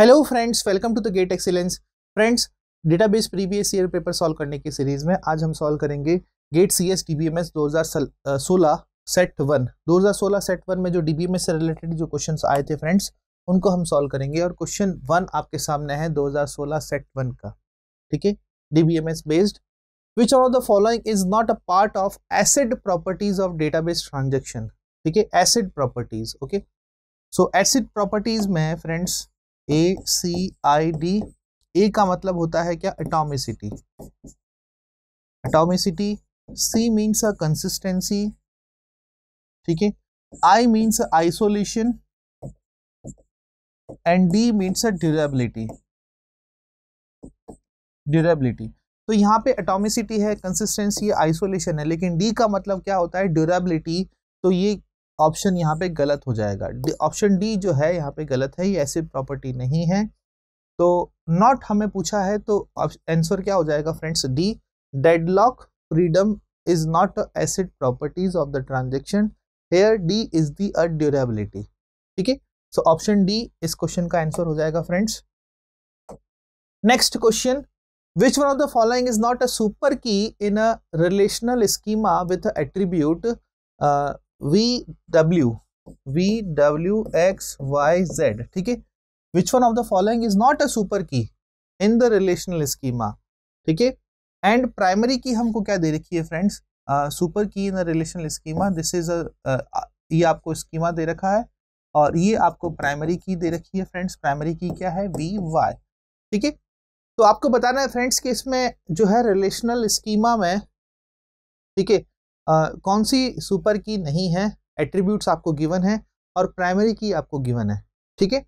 Hello friends welcome to the GATE excellence friends database previous year paper solve करने की series में आज हम सॉल्व करेंगे GATE C S D B M S दो हज़ार सोलह सेट वन दो हज़ार सोलह सेट वन में जो डी बी एम एस से रिलेटेड जो क्वेश्चन आए थे फ्रेंड्स उनको हम सॉल्व करेंगे और क्वेश्चन वन आपके सामने है दो हज़ार सोलह सेट वन का ठीक है D B M S based which one of the following is not a part of ACID properties of database transaction ठीक है ACID properties okay so ACID properties में friends A C I D A का मतलब होता है क्या atomicity atomicity C means a consistency ठीक है I means isolation and D means a durability durability तो यहां पे एटॉमिसिटी है कंसिस्टेंसी आइसोलेशन है लेकिन डी का मतलब क्या होता है ड्यूरेबिलिटी तो ये ऑप्शन यहाँ पे गलत हो जाएगा ऑप्शन डी जो है यहाँ पे गलत है ये ऐसी प्रॉपर्टी नहीं है तो नॉट हमें पूछा है तो आंसर क्या हो जाएगा friends D deadlock freedom is not ACID properties of the transaction here D is the a durability ठीक है सो ऑप्शन डी इस क्वेश्चन का आंसर हो जाएगा friends next question which one of the following is not a super key in a relational schema with attribute uh, V W V W X Y Z ठीक है which one of the following is not a super key in the relational schema ठीक है and primary key हमको क्या दे रखी है friends super key in relational schema this is ये आपको स्कीमा दे रखा है और ये आपको प्राइमरी की दे रखी है फ्रेंड्स प्राइमरी की क्या है वी वाई ठीक है तो आपको बताना है फ्रेंड्स कि इसमें जो है रिलेशनल स्कीमा में ठीक है आ, कौन सी सुपर की नहीं है एट्रीब्यूट्स आपको गिवन है और प्राइमरी की आपको गिवन है ठीक है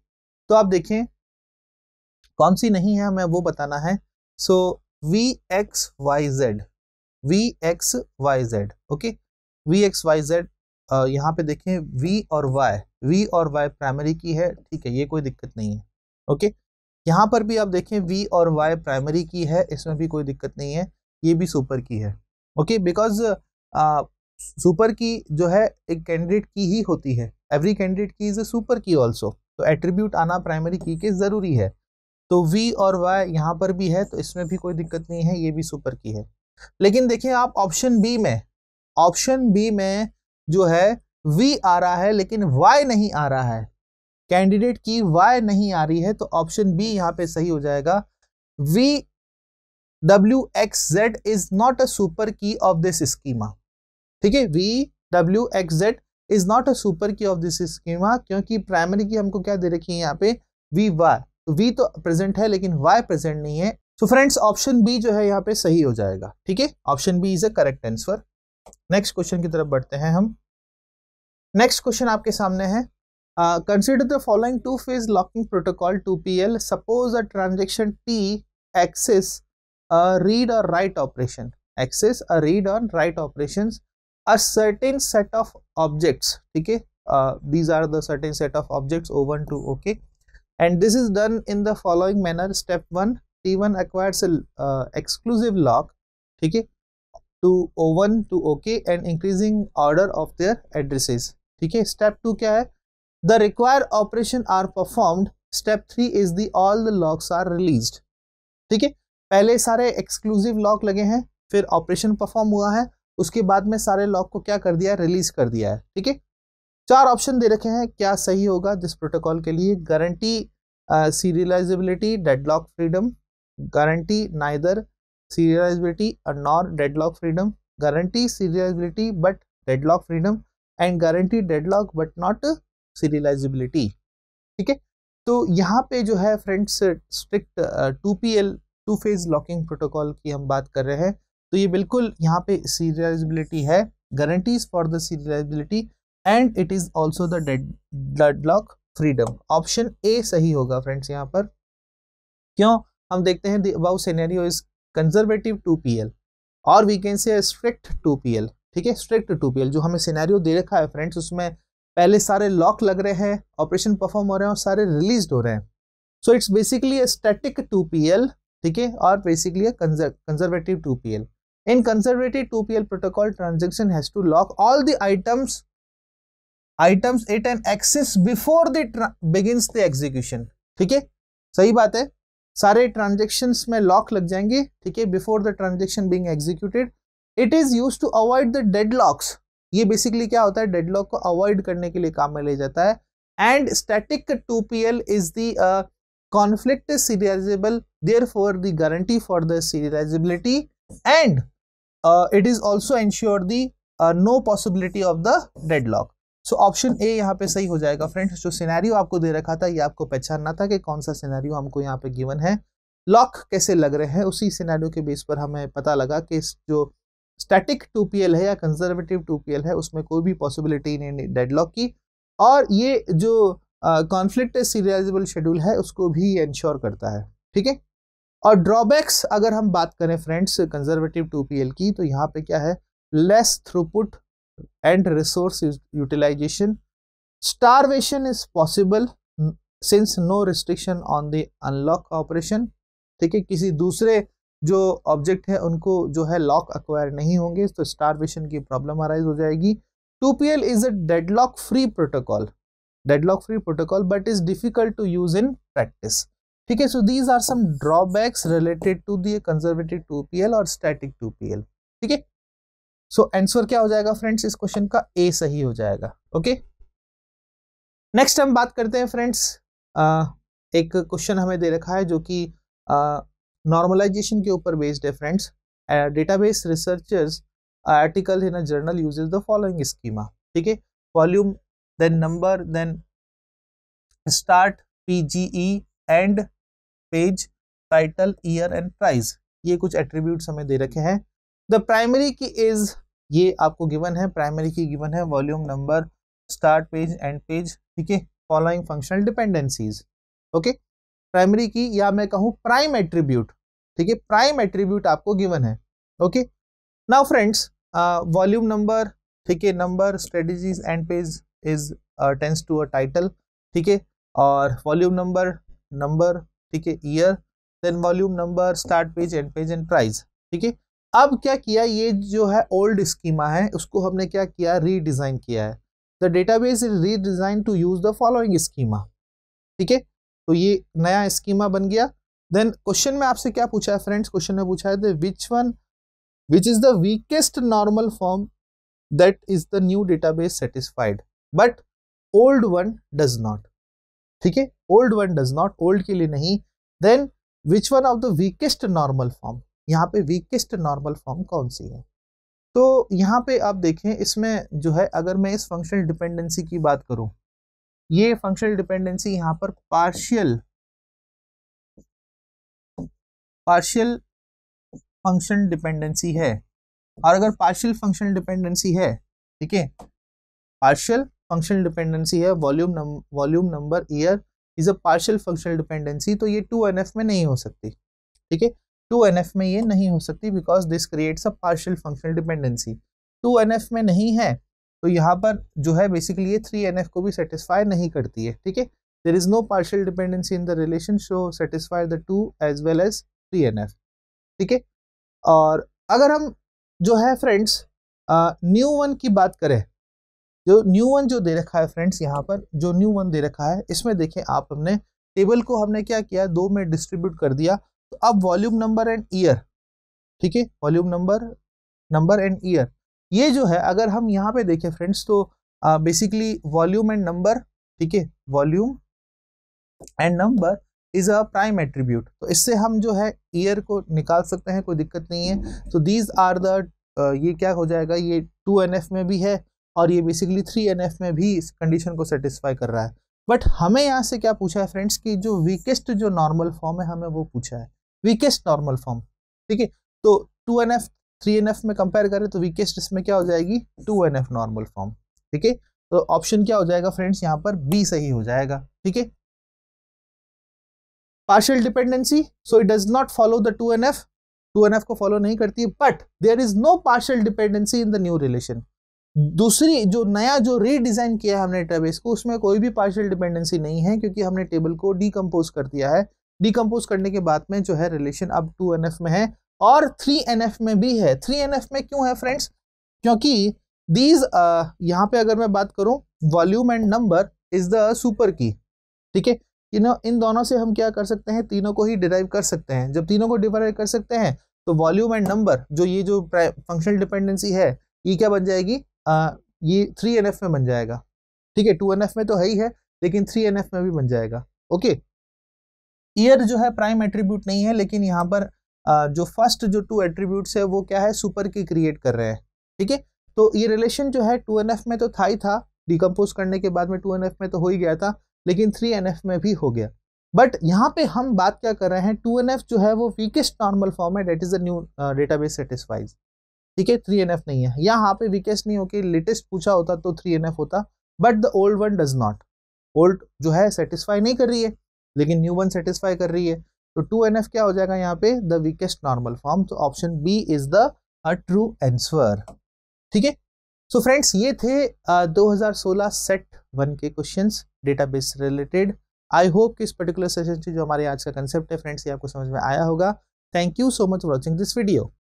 तो आप देखें कौन सी नहीं है हमें वो बताना है so V X Y Z V X Y Z okay V X Y Z यहाँ पे देखें वी और वाई वी और वाई प्राइमरी की है ठीक है ये कोई दिक्कत नहीं है ओके okay? यहाँ पर भी आप देखें वी और वाई प्राइमरी की है इसमें भी कोई दिक्कत नहीं है ये भी सुपर की है ओके बिकॉज सुपर की जो है एक कैंडिडेट की ही होती है every candidate key is a super key also तो एट्रीब्यूट आना प्राइमरी की के ज़रूरी है तो वी और वाई यहाँ पर भी है तो इसमें भी कोई दिक्कत नहीं है ये भी सुपर की है लेकिन देखिए आप ऑप्शन बी में ऑप्शन बी में जो है वी आ रहा है लेकिन वाई नहीं आ रहा है कैंडिडेट की वाई नहीं आ रही है तो ऑप्शन बी यहाँ पे सही हो जाएगा V W X Z is not a super key of this schema ठीक है V W X Z is not a super key of this schema क्योंकि प्राइमरी की हमको क्या दे रखी है यहाँ पे वी वाई तो वी तो प्रेजेंट है लेकिन वाई प्रेजेंट नहीं है सो फ्रेंड्स ऑप्शन बी जो है यहाँ पे सही हो जाएगा ठीक है option B is a correct answer next question की तरफ बढ़ते हैं हम नेक्स्ट क्वेश्चन आपके सामने है consider the following two phase locking protocol two P L suppose a transaction T access read और write operation access a read और write operation a certain set of objects okay uh, these are the certain set of objects o1 2 okay and this is done in the following manner step 1 t1 acquires a uh, exclusive lock okay to o1 to ok and increasing order of their addresses ठीक है step two क्या है the required operation are performed step three is the all the locks are released ठीक है पहले सारे exclusive lock लगे हैं फिर ऑपरेशन परफॉर्म हुआ है उसके बाद में सारे लॉक को क्या कर दिया रिलीज कर दिया है ठीक है चार ऑप्शन दे रखे हैं क्या सही होगा जिस प्रोटोकॉल के लिए guarantee serializability deadlock freedom guarantee neither serializability or nor deadlock freedom guarantee serializability but freedom and guarantee guarantee deadlock but not serializability ठीक है तो यहाँ पे जो है friends strict two P L two phase locking protocol की हम बात कर रहे हैं तो ये बिल्कुल यहाँ पे सीरियलाइजिलिटी है guarantees for the serializability and it is also the freedom option A सही होगा फ्रेंड्स यहाँ पर क्यों हम देखते हैं the above scenario is conservative two P L और we can say strict two P L ठीक है स्ट्रिक्ट टू पी एल जो हमें सीनेरियो दे रखा है फ्रेंड्स उसमें पहले सारे लॉक लग रहे हैं ऑपरेशन परफॉर्म हो रहे हैं और सारे रिलीज हो रहे हैं so it's basically static two P L ठीक है और basically conservative two P L In conservative 2PL protocol, transaction has to lock all the items items it and access before the begins the execution. ठीक है सही बात है सारे transaction में लॉक लग जाएंगे ठीक है before the transaction being executed it is use to avoid the dead locks ये बेसिकली क्या होता है डेड लॉक को अवॉइड करने के लिए काम में ले जाता है and static two P L is the conflict serializable therefore the guarantee for the serializability and uh, it is also ensured the no possibility of the deadlock so option A यहाँ पे सही हो जाएगा friends जो scenario आपको दे रखा था ये आपको पहचानना था कि कौन सा सिनेरियो हमको यहाँ पे गिवन है लॉक कैसे लग रहे हैं उसी सिनेरियो के बेस पर हमें पता लगा कि जो स्टैटिक टू है या कंजर्वेटिव टू है उसमें कोई भी पॉसिबिलिटी नहीं डेडलॉक की और ये जो कॉन्फ्लिक्ट सीरियलाइजेबल शेड्यूल है उसको भी इंश्योर करता है ठीक है और ड्रॉबैक्स अगर हम बात करें फ्रेंड्स कंजर्वेटिव टू पी की तो यहाँ पे क्या है less throughput and resource utilisation starvation is possible since no restriction on the unlock operation ठीक है किसी दूसरे जो ऑब्जेक्ट है उनको जो है लॉक अक्वायर नहीं होंगे तो स्टारवेशन की प्रॉब्लम अराइज हो जाएगी two P L is a deadlock free protocol deadlock free protocol but is difficult to use in practice ठीक है so these are some drawbacks related to the conservative two P L और static two P L ठीक है so answer क्या हो जाएगा friends इस question का ए सही हो जाएगा ओके नेक्स्ट हम बात करते हैं फ्रेंड्स एक क्वेश्चन हमें दे रखा है जो कि नॉर्मलाइजेशन के ऊपर बेस्ड है friends database researchers article in a journal uses the following schema ठीक है volume then number then start ई end page title year and price ये कुछ एट्रीब्यूट्स हमें दे रखे हैं द प्राइमरी की इज ये आपको गिवन है प्राइमरी की गिवन है volume number start page end page ठीक है following functional dependencies okay primary key या मैं कहूँ प्राइम एट्रीब्यूट ठीक है प्राइम एट्रीब्यूट आपको गिवन है okay now friends volume number ठीक है number strategies and page is tense to a title ठीक है और वॉल्यूम नंबर नंबर ठीक है year then volume number start page end page and price ठीक है अब क्या किया ये जो है ओल्ड स्कीमा है उसको हमने क्या किया रीडिज़ाइन किया है the database is redesign to use the following schema ठीक है तो ये नया स्कीमा बन गया देन क्वेश्चन में आपसे क्या पूछा है फ्रेंड्स क्वेश्चन में पूछा है which one which is the weakest normal form that is the new database satisfied but old one does not ठीक है old one does not old के लिए नहीं then which one of the weakest normal form यहाँ पे weakest normal form कौन सी है तो यहाँ पे आप देखें इसमें जो है अगर मैं इस फंक्शनल डिपेंडेंसी की बात करूं ये फंक्शनल डिपेंडेंसी यहाँ पर पार्शियल पार्शियल फंक्शन डिपेंडेंसी है और अगर पार्शियल फंक्शनल डिपेंडेंसी है ठीक है पार्शियल फंक्शनल डिपेंडेंसी है volume volume number year is a partial functional dependency तो ये टू एन एफ में नहीं हो सकती ठीक है टू एन एफ में ये नहीं हो सकती because this creates a partial functional dependency two N F में नहीं है तो यहाँ पर जो है बेसिकली ये थ्री एन एफ को भी सेटिस्फाई नहीं करती है ठीक है there is no partial dependency in the relation so satisfy the two as well as three N F ठीक है और अगर हम जो है फ्रेंड्स न्यू वन की बात करें जो न्यू वन जो दे रखा है फ्रेंड्स यहाँ पर जो न्यू वन दे रखा है इसमें देखें आप हमने टेबल को हमने क्या किया दो में डिस्ट्रीब्यूट कर दिया तो अब वॉल्यूम नंबर एंड ईयर ठीक है volume number number and year ये जो है अगर हम यहाँ पे देखें फ्रेंड्स तो बेसिकली वॉल्यूम एंड नंबर ठीक है volume and number is a prime attribute तो इससे हम जो है ईयर को निकाल सकते हैं कोई दिक्कत नहीं है तो दीज आर द ये क्या हो जाएगा ये टू एन एफ में भी है और ये बेसिकली थ्री एन एफ में भी इस कंडीशन को सेटिस्फाई कर रहा है बट हमें यहाँ से क्या पूछा है फ्रेंड्स कि जो वीकेस्ट जो नॉर्मल फॉर्म है हमें वो पूछा है वीकेस्ट नॉर्मल फॉर्म ठीक है तो two N F three N F में कंपेयर करें तो वीकेस्ट इसमें क्या हो जाएगी two N F normal form ठीक है तो ऑप्शन क्या हो जाएगा फ्रेंड्स यहाँ पर बी सही हो जाएगा ठीक है partial dependency so it does not follow the two N F two N F को फॉलो नहीं करती but there is no partial dependency in the new relation दूसरी जो नया जो रीडिज़ाइन किया है हमने डेटाबेस को उसमें कोई भी पार्शियल डिपेंडेंसी नहीं है क्योंकि हमने टेबल को डीकम्पोज कर दिया है डीकम्पोज करने के बाद में जो है रिलेशन अब टू एन में है और थ्री एन में भी है थ्री एन में क्यों है फ्रेंड्स क्योंकि दीज uh, यहाँ पे अगर मैं बात करूँ volume and number is the super key ठीक है इन इन दोनों से हम क्या कर सकते हैं तीनों को ही डिराइव कर सकते हैं जब तीनों को डिराइव कर सकते हैं तो वॉल्यूम एंड नंबर जो ये जो फंक्शनल डिपेंडेंसी है ये क्या बन जाएगी ये थ्री एन में बन जाएगा ठीक है टू एन में तो है ही है लेकिन थ्री एन में भी बन जाएगा ओके ईयर जो है प्राइम एट्रीब्यूट नहीं है लेकिन यहाँ पर आ, जो फर्स्ट जो टू एट्रीब्यूट्स है वो क्या है सुपर की क्रिएट कर रहे हैं ठीक है तो ये रिलेशन जो है टू एन में तो था ही था डिकम्पोज करने के बाद में टू एन में तो हो ही गया था लेकिन थ्री एन में भी हो गया बट यहाँ पे हम बात क्या कर रहे हैं टू एन जो है वो वीकेस्ट नॉर्मल फॉर्म है that is a new database satisfies ठीक है थ्री एन एफ नहीं है यहाँ पे वीकेस्ट नहीं होके लेटेस्ट पूछा होता तो थ्री एन एफ होता but the old one does not old जो है सेटिस्फाई नहीं कर रही है लेकिन न्यू वन सेटिस्फाई कर रही है तो टू एन एफ क्या हो जाएगा यहाँ पे द वीकेस्ट नॉर्मल फॉर्म तो option B is the true answer ठीक है सो फ्रेंड्स ये थे uh, 2016 सेट वन के questions database related I hope कि इस पर्टिकुलर सेशन से जो हमारे आज का कंसेप्ट है फ्रेंड्स ये आपको समझ में आया होगा thank you so much watching this video